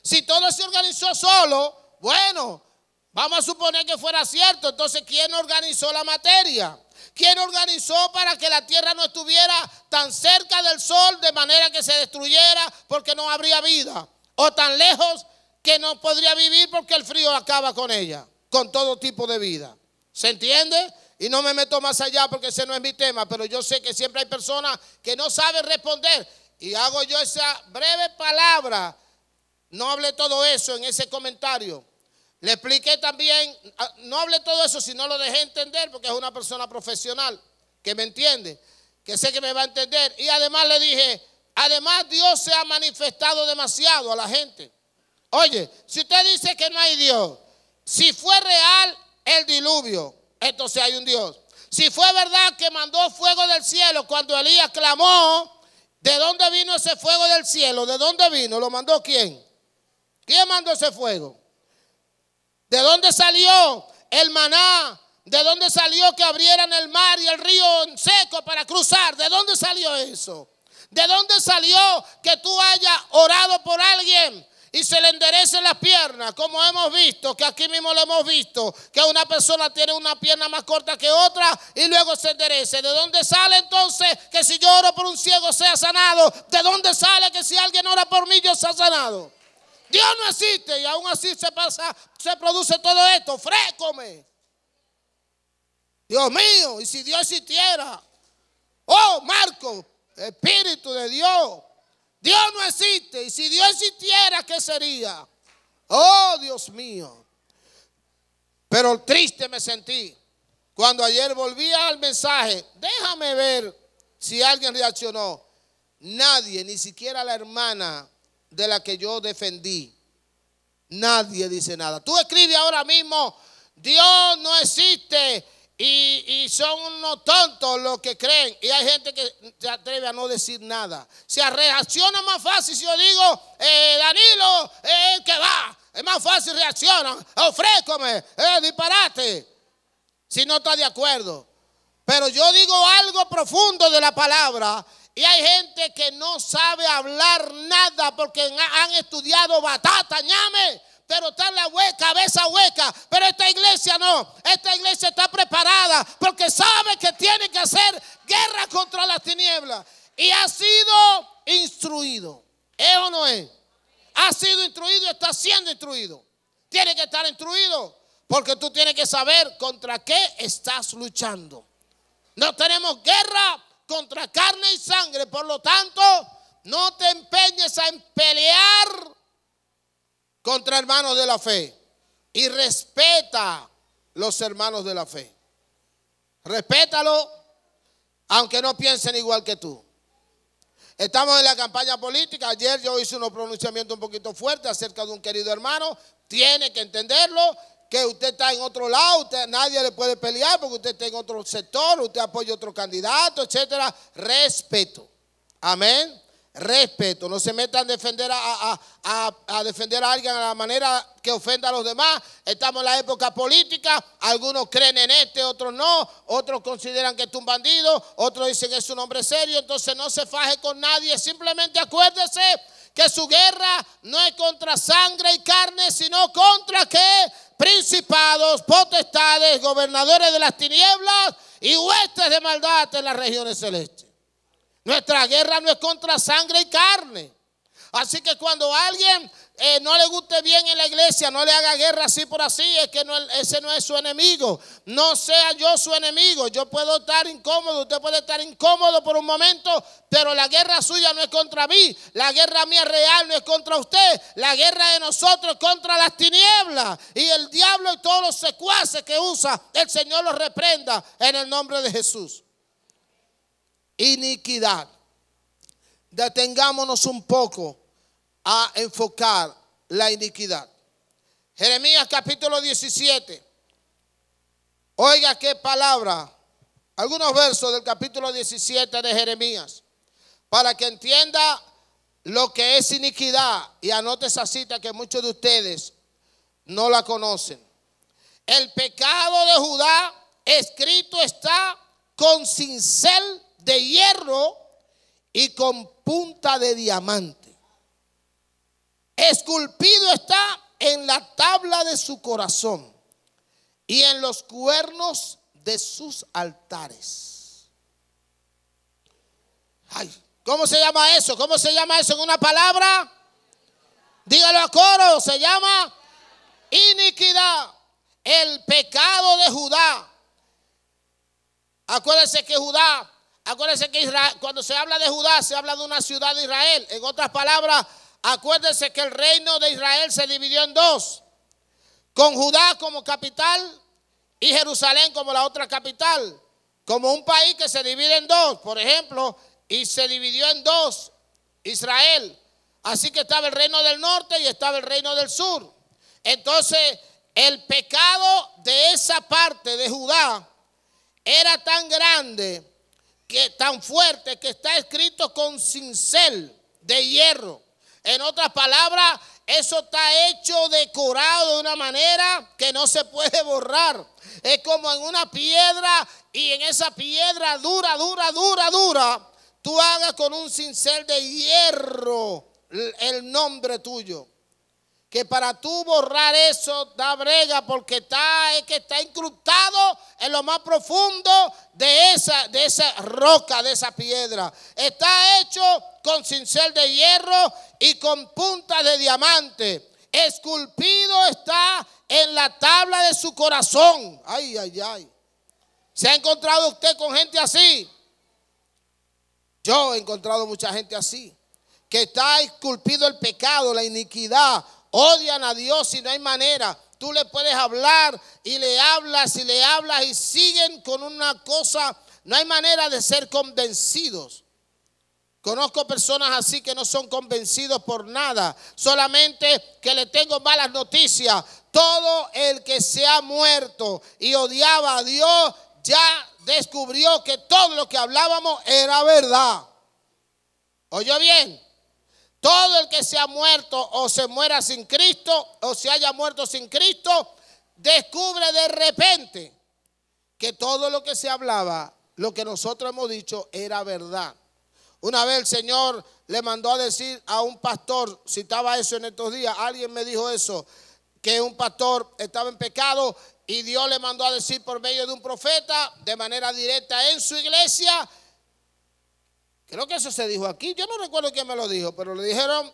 Si todo se organizó solo, bueno, vamos a suponer que fuera cierto, entonces ¿quién organizó la materia? ¿Quién organizó para que la tierra no estuviera tan cerca del sol de manera que se destruyera porque no habría vida? O tan lejos que no podría vivir porque el frío acaba con ella, con todo tipo de vida. ¿Se entiende? Y no me meto más allá porque ese no es mi tema, pero yo sé que siempre hay personas que no saben responder. Y hago yo esa breve palabra, no hable todo eso en ese comentario. Le expliqué también, ah, no hable todo eso, si no lo dejé entender porque es una persona profesional que me entiende, que sé que me va a entender. Y además le dije, además Dios se ha manifestado demasiado a la gente. Oye, si usted dice que no hay Dios, si fue real el diluvio, entonces hay un Dios. Si fue verdad que mandó fuego del cielo cuando Elías clamó, ¿de dónde vino ese fuego del cielo? ¿De dónde vino? ¿Lo mandó quién? ¿Quién mandó ese fuego? ¿De dónde salió el maná? ¿De dónde salió que abrieran el mar y el río en seco para cruzar? ¿De dónde salió eso? ¿De dónde salió que tú hayas orado por alguien? y se le enderecen las piernas, como hemos visto, que aquí mismo lo hemos visto, que una persona tiene una pierna más corta que otra y luego se enderece. ¿De dónde sale entonces que si yo oro por un ciego sea sanado? ¿De dónde sale que si alguien ora por mí yo sea sanado? Dios no existe y aún así se, pasa, se produce todo esto. Frécome. Dios mío, y si Dios existiera, oh Marco, Espíritu de Dios, Dios no existe. Y si Dios existiera, ¿qué sería? Oh, Dios mío. Pero triste me sentí cuando ayer volví al mensaje. Déjame ver si alguien reaccionó. Nadie, ni siquiera la hermana de la que yo defendí. Nadie dice nada. Tú escribe ahora mismo, Dios no existe. Y, son unos tontos los que creen. Y hay gente que se atreve a no decir nada. Se reacciona más fácil si yo digo, eh, Danilo eh, que va. Es más fácil reaccionar, Ofrécome, eh, disparate. Si no está de acuerdo. Pero yo digo algo profundo de la palabra. Y hay gente que no sabe hablar nada porque han estudiado batata, ñame pero está en la hueca, cabeza hueca. Pero esta iglesia no, esta iglesia está preparada porque sabe que tiene que hacer guerra contra las tinieblas. Y ha sido instruido. ¿Es o no es? Ha sido instruido y está siendo instruido. Tiene que estar instruido porque tú tienes que saber contra qué estás luchando. No tenemos guerra contra carne y sangre, por lo tanto, no te empeñes en pelear contra hermanos de la fe y respeta los hermanos de la fe. Respétalo aunque no piensen igual que tú. Estamos en la campaña política. Ayer yo hice unos pronunciamiento un poquito fuerte acerca de un querido hermano. Tiene que entenderlo que usted está en otro lado, nadie le puede pelear porque usted está en otro sector, usted apoya otro candidato, etcétera. Respeto. Amén respeto. No se metan a defender a, defender a alguien a la manera que ofenda a los demás. Estamos en la época política. Algunos creen en este, otros no. Otros consideran que es un bandido. Otros dicen que es un hombre serio. Entonces no se faje con nadie. Simplemente acuérdese que su guerra no es contra sangre y carne, sino contra qué? Principados, potestades, gobernadores de las tinieblas y huestes de maldad en las regiones celestes. Nuestra guerra no es contra sangre y carne. Así que cuando a alguien eh, no le guste bien en la iglesia, no le haga guerra así por así, es que no, ese no es su enemigo. No sea yo su enemigo. Yo puedo estar incómodo, usted puede estar incómodo por un momento, pero la guerra suya no es contra mí. La guerra mía real no es contra usted. La guerra de nosotros es contra las tinieblas. Y el diablo y todos los secuaces que usa, el Señor los reprenda en el nombre de Jesús iniquidad. Detengámonos un poco a enfocar la iniquidad. Jeremías capítulo 17. Oiga qué palabra. Algunos versos del capítulo 17 de Jeremías. Para que entienda lo que es iniquidad. Y anote esa cita que muchos de ustedes no la conocen. El pecado de Judá escrito está con cincel de hierro y con punta de diamante. Esculpido está en la tabla de su corazón y en los cuernos de sus altares. Ay, ¿cómo se llama eso? ¿Cómo se llama eso en una palabra? Dígalo a coro, se llama iniquidad, el pecado de Judá. Acuérdense que Judá Acuérdense que cuando se habla de Judá, se habla de una ciudad de Israel. En otras palabras, acuérdense que el reino de Israel se dividió en dos. Con Judá como capital y Jerusalén como la otra capital. Como un país que se divide en dos, por ejemplo, y se dividió en dos Israel. Así que estaba el reino del norte y estaba el reino del sur. Entonces, el pecado de esa parte de Judá era tan grande que tan fuerte que está escrito con cincel de hierro. En otras palabras, eso está hecho, decorado de una manera que no se puede borrar. Es como en una piedra y en esa piedra dura, dura, dura, dura, tú hagas con un cincel de hierro el nombre tuyo que para tú borrar eso da brega porque está, que está incrustado en lo más profundo de esa, de esa roca, de esa piedra. Está hecho con cincel de hierro y con punta de diamante. Esculpido está en la tabla de su corazón. Ay, ay, ay. ¿Se ha encontrado usted con gente así? Yo he encontrado mucha gente así. Que está esculpido el pecado, la iniquidad, odian a Dios y no hay manera. Tú le puedes hablar y le hablas y le hablas y siguen con una cosa. No hay manera de ser convencidos. Conozco personas así que no son convencidos por nada. Solamente que le tengo malas noticias. Todo el que se ha muerto y odiaba a Dios ya descubrió que todo lo que hablábamos era verdad. oye bien? Todo el que se ha muerto o se muera sin Cristo o se haya muerto sin Cristo, descubre de repente que todo lo que se hablaba, lo que nosotros hemos dicho, era verdad. Una vez el Señor le mandó a decir a un pastor, citaba eso en estos días, alguien me dijo eso, que un pastor estaba en pecado y Dios le mandó a decir por medio de un profeta, de manera directa en su iglesia, Creo que eso se dijo aquí. Yo no recuerdo quién me lo dijo, pero le dijeron,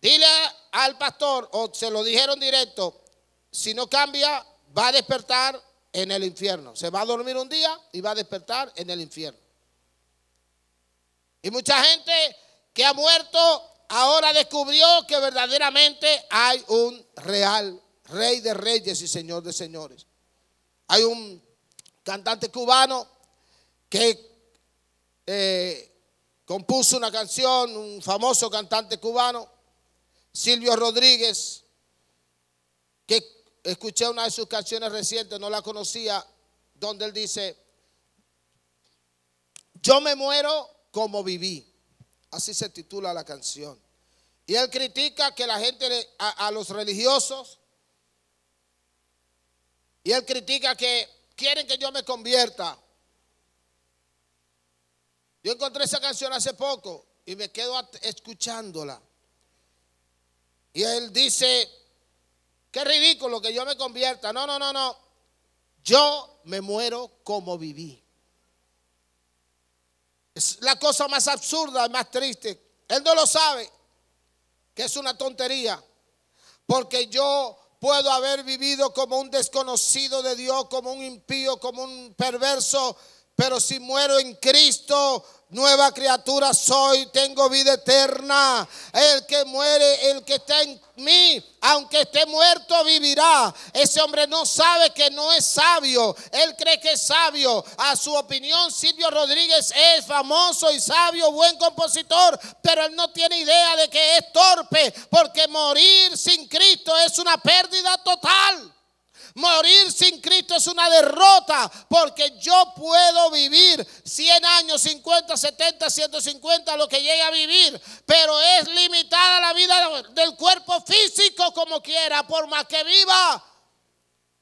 dile al pastor, o se lo dijeron directo, si no cambia, va a despertar en el infierno. Se va a dormir un día y va a despertar en el infierno. Y mucha gente que ha muerto ahora descubrió que verdaderamente hay un real rey de reyes y señor de señores. Hay un cantante cubano que eh, compuso una canción, un famoso cantante cubano, Silvio Rodríguez, que escuché una de sus canciones recientes, no la conocía, donde él dice, yo me muero como viví. Así se titula la canción. Y él critica que la gente, a, a los religiosos, y él critica que quieren que yo me convierta. Yo encontré esa canción hace poco y me quedo escuchándola. Y él dice, qué ridículo que yo me convierta. No, no, no, no. Yo me muero como viví. Es la cosa más absurda, más triste. Él no lo sabe, que es una tontería. Porque yo puedo haber vivido como un desconocido de Dios, como un impío, como un perverso pero si muero en Cristo, nueva criatura soy, tengo vida eterna. El que muere, el que está en mí, aunque esté muerto, vivirá. Ese hombre no sabe que no es sabio, él cree que es sabio. A su opinión, Silvio Rodríguez es famoso y sabio, buen compositor, pero él no tiene idea de que es torpe, porque morir sin Cristo es una pérdida total. Morir sin Cristo es una derrota porque yo puedo vivir 100 años, 50, 70, 150, lo que llegue a vivir, pero es limitada la vida del cuerpo físico como quiera, por más que viva,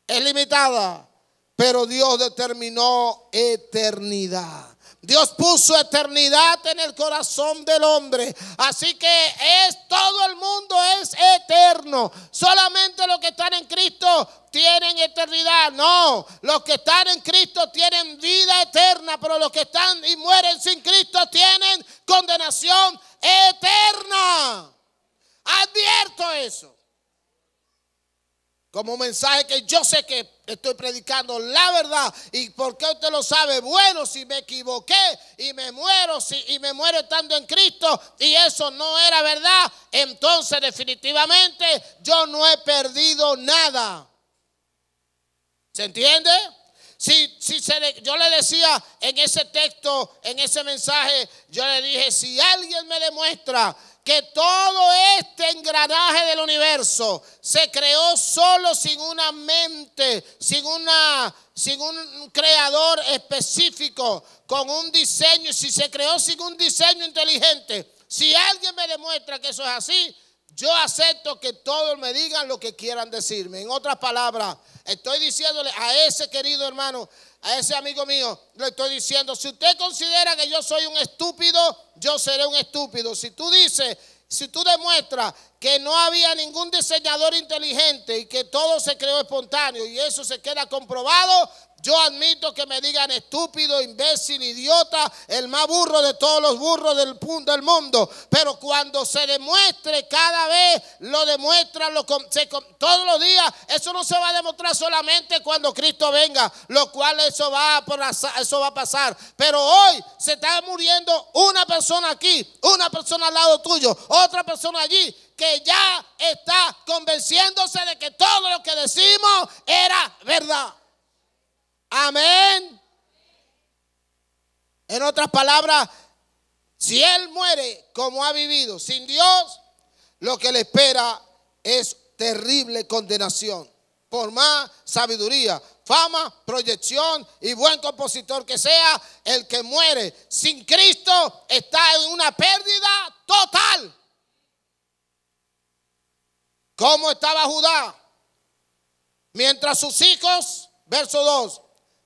es limitada. Pero Dios determinó eternidad. Dios puso eternidad en el corazón del hombre. Así que es todo el mundo es eterno. Solamente los que están en Cristo tienen eternidad. No, los que están en Cristo tienen vida eterna, pero los que están y mueren sin Cristo tienen condenación eterna. Advierto eso. Como mensaje que yo sé que estoy predicando la verdad. ¿Y porque usted lo sabe? Bueno, si me equivoqué y me muero, si, y me muero estando en Cristo y eso no era verdad, entonces definitivamente yo no he perdido nada. ¿Se entiende? Si, se yo le decía en ese texto, en ese mensaje, yo le dije, si alguien me demuestra que todo este engranaje del universo se creó solo sin una mente, sin, una, sin un creador específico, con un diseño. Si se creó sin un diseño inteligente, si alguien me demuestra que eso es así, yo acepto que todos me digan lo que quieran decirme. En otras palabras, estoy diciéndole a ese querido hermano, a ese amigo mío, le estoy diciendo, si usted considera que yo soy un estúpido, yo seré un estúpido. Si tú dices, si tú demuestras que no había ningún diseñador inteligente y que todo se creó espontáneo y eso se queda comprobado, yo admito que me digan estúpido, imbécil, idiota, el más burro de todos los burros del, del mundo. Pero cuando se demuestre, cada vez lo demuestran todos los días. Eso no se va a demostrar solamente cuando Cristo venga, lo cual eso va, eso va a pasar. Pero hoy se está muriendo una persona aquí, una persona al lado tuyo, otra persona allí que ya está convenciéndose de que todo lo que decimos era verdad. Amén. En otras palabras, si él muere como ha vivido sin Dios, lo que le espera es terrible condenación. Por más sabiduría, fama, proyección y buen compositor que sea, el que muere sin Cristo está en una pérdida total. ¿Cómo estaba Judá? Mientras sus hijos, verso 2,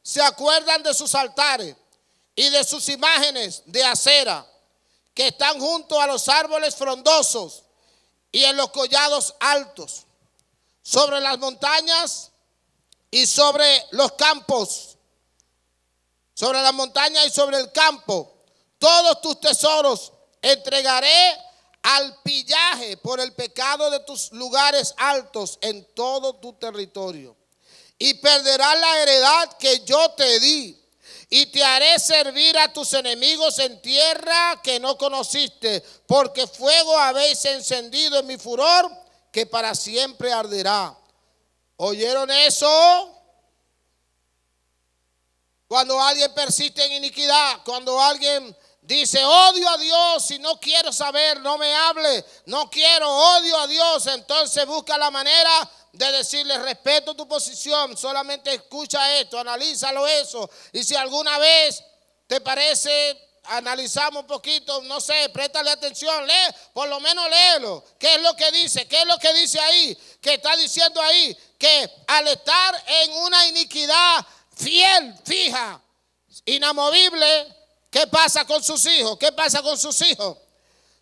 se acuerdan de sus altares y de sus imágenes de acera que están junto a los árboles frondosos y en los collados altos, sobre las montañas y sobre los campos, sobre las montañas y sobre el campo. Todos tus tesoros entregaré al pillaje por el pecado de tus lugares altos en todo tu territorio y perderás la heredad que yo te di. Y te haré servir a tus enemigos en tierra que no conociste, porque fuego habéis encendido en mi furor, que para siempre arderá. ¿Oyeron eso? Cuando alguien persiste en iniquidad, cuando alguien dice, odio a Dios y no quiero saber, no me hable, no quiero, odio a Dios, entonces busca la manera de decirle respeto tu posición, solamente escucha esto, analízalo eso. Y si alguna vez te parece, analizamos un poquito, no sé, préstale atención, lee, por lo menos léelo. ¿Qué es lo que dice? ¿Qué es lo que dice ahí? ¿Qué está diciendo ahí? Que al estar en una iniquidad fiel, fija, inamovible, ¿qué pasa con sus hijos? ¿Qué pasa con sus hijos?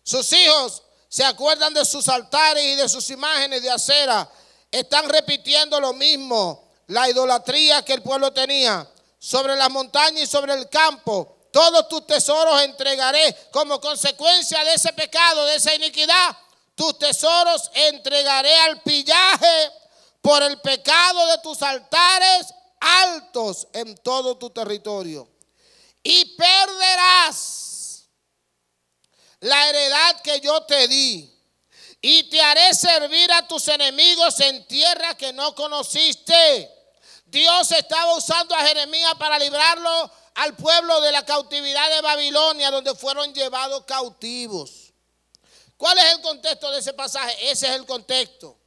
Sus hijos se acuerdan de sus altares y de sus imágenes de acera están repitiendo lo mismo, la idolatría que el pueblo tenía sobre las montañas y sobre el campo. Todos tus tesoros entregaré como consecuencia de ese pecado, de esa iniquidad. Tus tesoros entregaré al pillaje por el pecado de tus altares altos en todo tu territorio. Y perderás la heredad que yo te di y te haré servir a tus enemigos en tierra que no conociste. Dios estaba usando a Jeremías para librarlo al pueblo de la cautividad de Babilonia, donde fueron llevados cautivos. ¿Cuál es el contexto de ese pasaje? Ese es el contexto.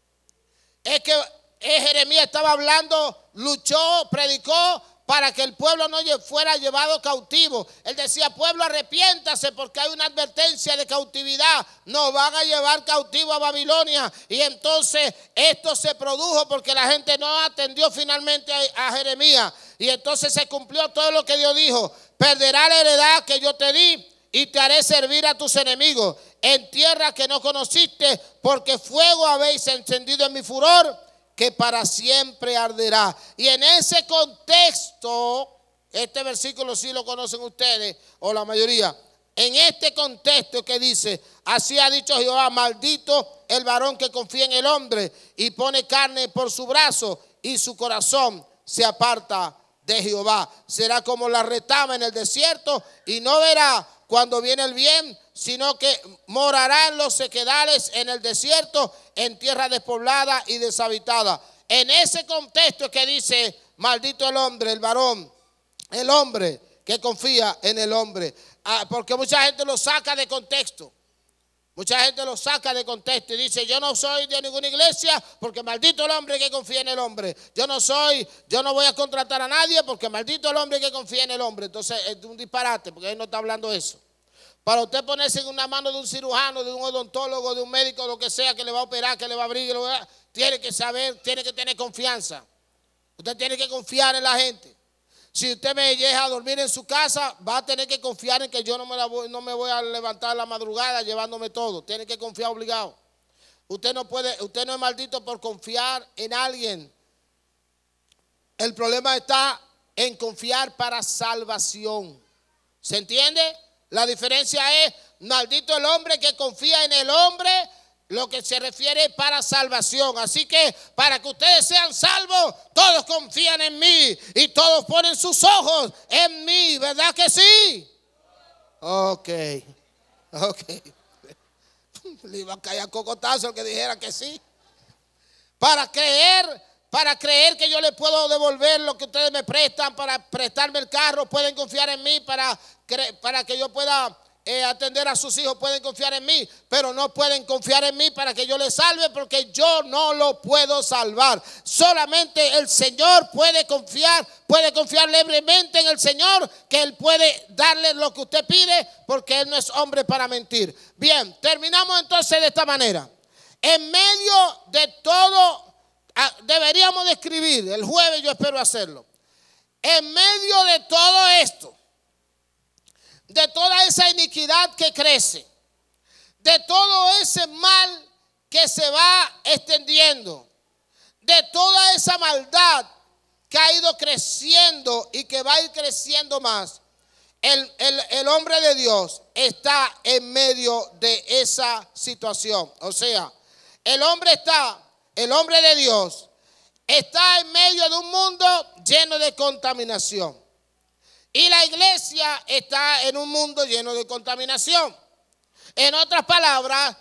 Es que eh, Jeremías estaba hablando, luchó, predicó para que el pueblo no fuera llevado cautivo. Él decía, pueblo, arrepiéntase porque hay una advertencia de cautividad. No, van a llevar cautivo a Babilonia. Y entonces esto se produjo porque la gente no atendió finalmente a, a Jeremías. Y entonces se cumplió todo lo que Dios dijo. Perderá la heredad que yo te di y te haré servir a tus enemigos en tierra que no conociste porque fuego habéis encendido en mi furor que para siempre arderá. Y en ese contexto, este versículo sí lo conocen ustedes, o la mayoría, en este contexto que dice, así ha dicho Jehová, maldito el varón que confía en el hombre y pone carne por su brazo y su corazón se aparta de Jehová. Será como la retama en el desierto y no verá cuando viene el bien, sino que morarán los sequedales en el desierto, en tierra despoblada y deshabitada. En ese contexto que dice, maldito el hombre, el varón, el hombre que confía en el hombre, ah, porque mucha gente lo saca de contexto. Mucha gente lo saca de contexto y dice, yo no soy de ninguna iglesia porque maldito el hombre que confía en el hombre. Yo no soy, yo no voy a contratar a nadie porque maldito el hombre que confía en el hombre. Entonces es un disparate porque él no está hablando eso. Para usted ponerse en una mano de un cirujano, de un odontólogo, de un médico, lo que sea, que le va a operar, que le va a abrir, tiene que saber, tiene que tener confianza. Usted tiene que confiar en la gente. Si usted me llega a dormir en su casa, va a tener que confiar en que yo no me, la voy, no me voy a levantar la madrugada llevándome todo. Tiene que confiar obligado. Usted no puede, usted no es maldito por confiar en alguien. El problema está en confiar para salvación. ¿Se entiende? La diferencia es, maldito el hombre que confía en el hombre lo que se refiere para salvación. Así que para que ustedes sean salvos, todos confían en mí y todos ponen sus ojos en mí, ¿verdad que sí? Ok, ok. Le iba a caer cocotazo el que dijera que sí. Para creer, para creer que yo les puedo devolver lo que ustedes me prestan, para prestarme el carro, pueden confiar en mí para, para que yo pueda eh, atender a sus hijos, pueden confiar en mí, pero no pueden confiar en mí para que yo les salve porque yo no lo puedo salvar. Solamente el Señor puede confiar, puede confiar libremente en el Señor, que Él puede darle lo que usted pide porque Él no es hombre para mentir. Bien, terminamos entonces de esta manera. En medio de todo, ah, deberíamos escribir el jueves yo espero hacerlo, en medio de todo esto, de toda esa iniquidad que crece, de todo ese mal que se va extendiendo, de toda esa maldad que ha ido creciendo y que va a ir creciendo más. El, hombre de Dios está en medio de esa situación. O sea, el hombre está, el hombre de Dios está en medio de un mundo lleno de contaminación. Y la iglesia está en un mundo lleno de contaminación. En otras palabras,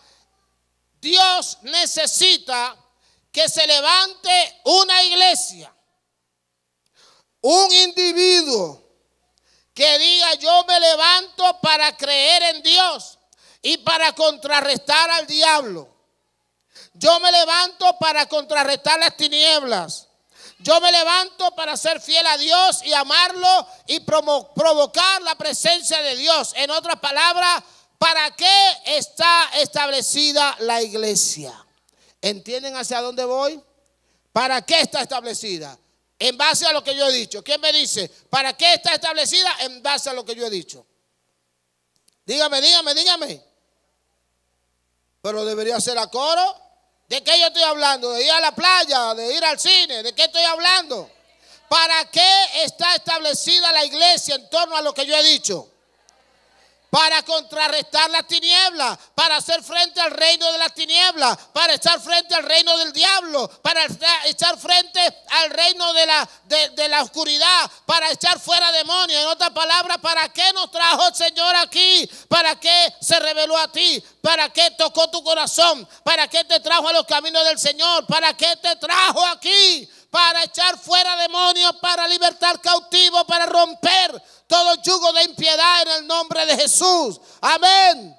Dios necesita que se levante una iglesia, un individuo que diga yo me levanto para creer en Dios y para contrarrestar al diablo. Yo me levanto para contrarrestar las tinieblas. Yo me levanto para ser fiel a Dios y amarlo y provocar la presencia de Dios. En otras palabras, ¿para qué está establecida la iglesia? ¿Entienden hacia dónde voy? ¿Para qué está establecida? En base a lo que yo he dicho. ¿Quién me dice? ¿Para qué está establecida? En base a lo que yo he dicho. Dígame, dígame, dígame. Pero debería ser a coro. ¿De qué yo estoy hablando? ¿De ir a la playa? ¿De ir al cine? ¿De qué estoy hablando? ¿Para qué está establecida la iglesia en torno a lo que yo he dicho? para contrarrestar las tiniebla, para hacer frente al reino de las tiniebla, para estar frente al reino del diablo, para echar frente al reino de la, de, la oscuridad, para echar fuera demonios. En otras palabras, ¿para qué nos trajo el Señor aquí? ¿Para qué se reveló a ti? ¿Para qué tocó tu corazón? ¿Para qué te trajo a los caminos del Señor? ¿Para qué te trajo aquí? para echar fuera demonios, para libertar cautivos, para romper todo yugo de impiedad en el nombre de Jesús. Amén.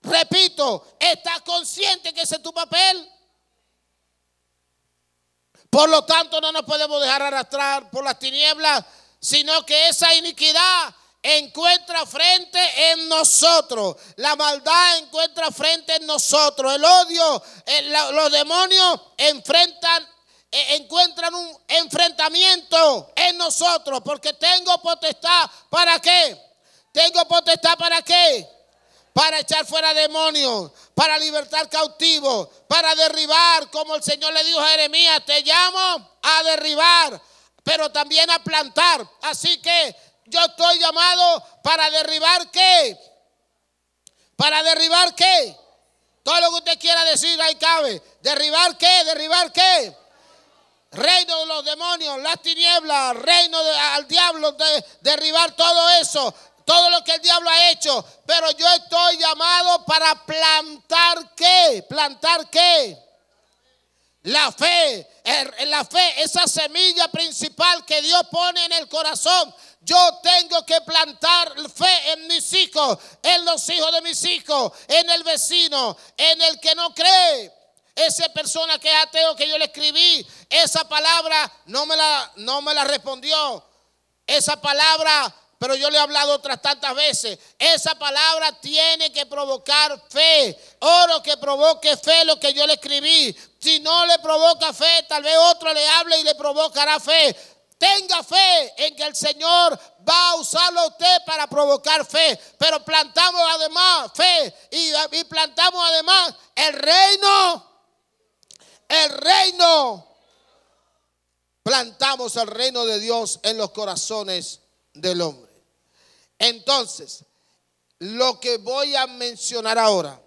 Repito, ¿estás consciente que ese es tu papel? Por lo tanto, no nos podemos dejar arrastrar por las tinieblas, sino que esa iniquidad encuentra frente en nosotros. La maldad encuentra frente en nosotros. El odio, eh, los demonios enfrentan e, encuentran un enfrentamiento en nosotros, porque tengo potestad para qué? Tengo potestad para qué? Para echar fuera demonios, para libertar cautivos, para derribar, como el Señor le dijo a Jeremías, te llamo a derribar, pero también a plantar. Así que yo estoy llamado para derribar qué? Para derribar qué? Todo lo que usted quiera decir ahí cabe. ¿Derribar qué? ¿Derribar qué? reino de los demonios, las tinieblas, reino al diablo, de, derribar todo eso, todo lo que el diablo ha hecho. Pero yo estoy llamado para plantar qué, plantar qué. La fe, la fe, esa semilla principal que Dios pone en el corazón. Yo tengo que plantar fe en mis hijos, en los hijos de mis hijos, en el vecino, en el que no cree. Esa persona que es ateo que yo le escribí, esa palabra no me la, no me la respondió. Esa palabra, pero yo le he hablado otras tantas veces, esa palabra tiene que provocar fe. Oro que provoque fe lo que yo le escribí. Si no le provoca fe, tal vez otro le hable y le provocará fe. Tenga fe en que el Señor va a usarlo a usted para provocar fe. Pero plantamos además fe y, y plantamos además el reino el reino. Plantamos el reino de Dios en los corazones del hombre. Entonces, lo que voy a mencionar ahora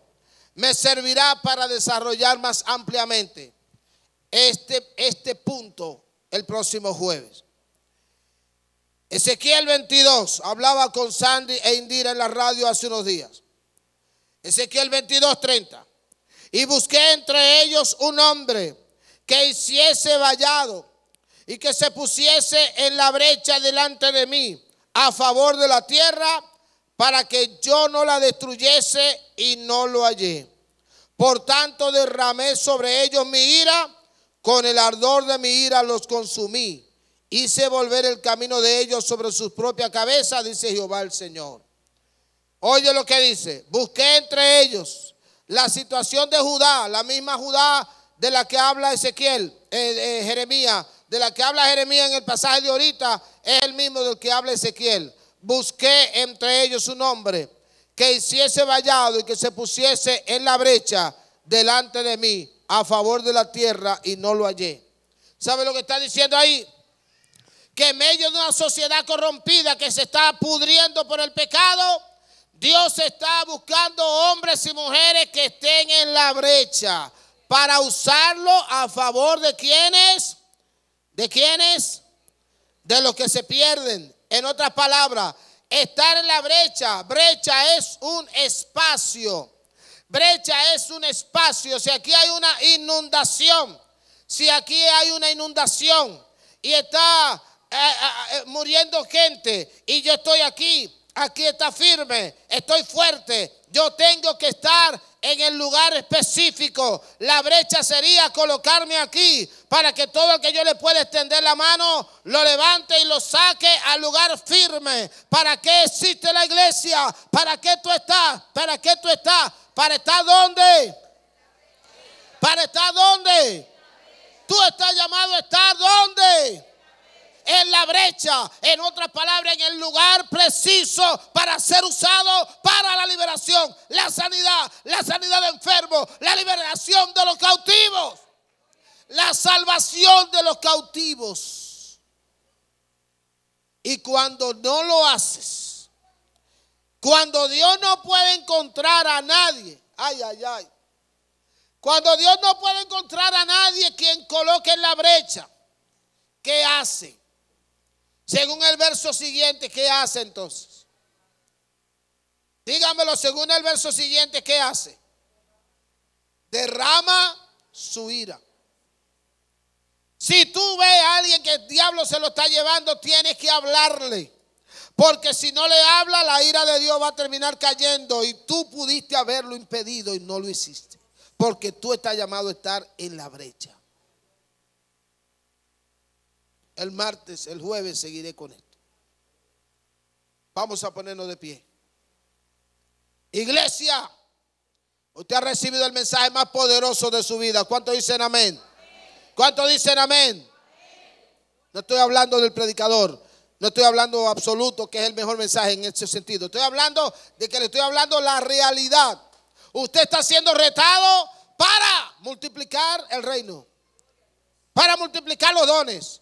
me servirá para desarrollar más ampliamente este, este punto el próximo jueves. Ezequiel 22, hablaba con Sandy e Indira en la radio hace unos días. Ezequiel 22, 30. Y busqué entre ellos un hombre que hiciese vallado y que se pusiese en la brecha delante de mí a favor de la tierra para que yo no la destruyese y no lo hallé. Por tanto derramé sobre ellos mi ira, con el ardor de mi ira los consumí. Hice volver el camino de ellos sobre sus propias cabezas, dice Jehová el Señor. Oye lo que dice, busqué entre ellos la situación de Judá, la misma Judá de la que habla Ezequiel, eh, eh, Jeremías, de la que habla Jeremías en el pasaje de ahorita, es el mismo del que habla Ezequiel. Busqué entre ellos su nombre, que hiciese vallado y que se pusiese en la brecha delante de mí a favor de la tierra y no lo hallé. ¿Sabe lo que está diciendo ahí? Que en medio de una sociedad corrompida que se está pudriendo por el pecado, Dios está buscando hombres y mujeres que estén en la brecha para usarlo a favor de quienes, de quienes, de los que se pierden. En otras palabras, estar en la brecha, brecha es un espacio, brecha es un espacio. Si aquí hay una inundación, si aquí hay una inundación y está eh, eh, eh, muriendo gente y yo estoy aquí aquí está firme, estoy fuerte, yo tengo que estar en el lugar específico. La brecha sería colocarme aquí para que todo el que yo le pueda extender la mano lo levante y lo saque al lugar firme. ¿Para qué existe la iglesia? ¿Para qué tú estás? ¿Para qué tú estás? ¿Para estar dónde? ¿Para estar dónde? Tú estás llamado a estar dónde? en la brecha, en otras palabras, en el lugar preciso para ser usado para la liberación, la sanidad, la sanidad de enfermos, la liberación de los cautivos, la salvación de los cautivos. Y cuando no lo haces, cuando Dios no puede encontrar a nadie, ay, ay, ay, cuando Dios no puede encontrar a nadie quien coloque en la brecha, ¿qué hace? Según el verso siguiente, ¿qué hace entonces? Dígamelo, según el verso siguiente, ¿qué hace? Derrama su ira. Si tú ves a alguien que el diablo se lo está llevando, tienes que hablarle. Porque si no le habla, la ira de Dios va a terminar cayendo. Y tú pudiste haberlo impedido y no lo hiciste. Porque tú estás llamado a estar en la brecha. El martes, el jueves seguiré con esto. Vamos a ponernos de pie. Iglesia, usted ha recibido el mensaje más poderoso de su vida. ¿Cuánto dicen amén? ¿Cuánto dicen amén? No estoy hablando del predicador. No estoy hablando absoluto, que es el mejor mensaje en ese sentido. Estoy hablando de que le estoy hablando la realidad. Usted está siendo retado para multiplicar el reino, para multiplicar los dones,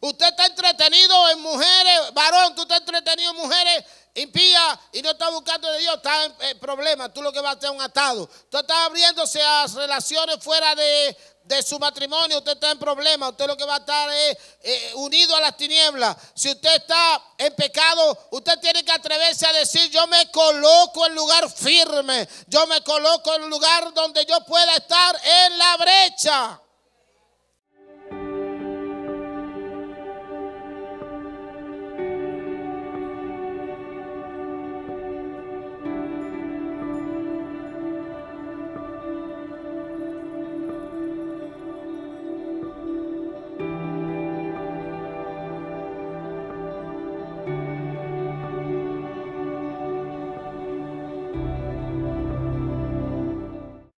Usted está entretenido en mujeres, varón, usted está entretenido en mujeres impías y no está buscando de Dios, está en problemas. Tú lo que vas a es un atado. Tú estás abriéndose a relaciones fuera de, su matrimonio, usted está en problemas, usted lo que va a estar es eh, unido a las tinieblas. Si usted está en pecado, usted tiene que atreverse a decir, yo me coloco en lugar firme, yo me coloco en lugar donde yo pueda estar en la brecha.